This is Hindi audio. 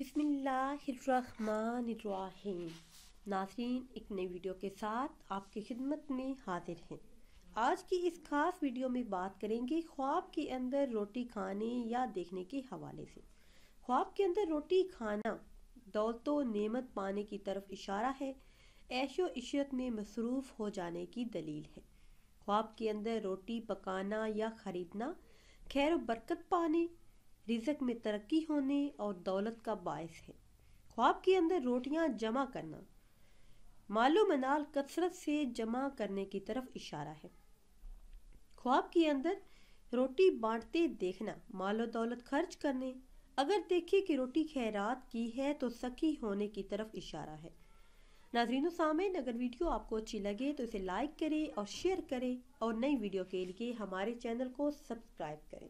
बिसमीम नाजरीन एक नई वीडियो के साथ आपकी खिदमत में हाजिर हैं आज की इस खास वीडियो में बात करेंगे ख्वाब के अंदर रोटी खाने या देखने के हवाले से ख्वाब के अंदर रोटी खाना दौलत तो नेमत पाने की तरफ इशारा है ऐशो इशरत में मसरूफ़ हो जाने की दलील है ख्वाब के अंदर रोटी पकाना या ख़रीदना खैर बरकत पाने रिजक में तरक्की होने और दौलत का बायस है ख्वाब के अंदर रोटियां जमा करना मालो मनाल कसरत से जमा करने की तरफ इशारा है ख्वाब के अंदर रोटी बांटते देखना मालो दौलत खर्च करने अगर देखे कि रोटी खैरात की है तो सखी होने की तरफ इशारा है नाजरीन सामिन अगर वीडियो आपको अच्छी लगे तो इसे लाइक करें और शेयर करें और नई वीडियो के लिए हमारे चैनल को सब्सक्राइब करें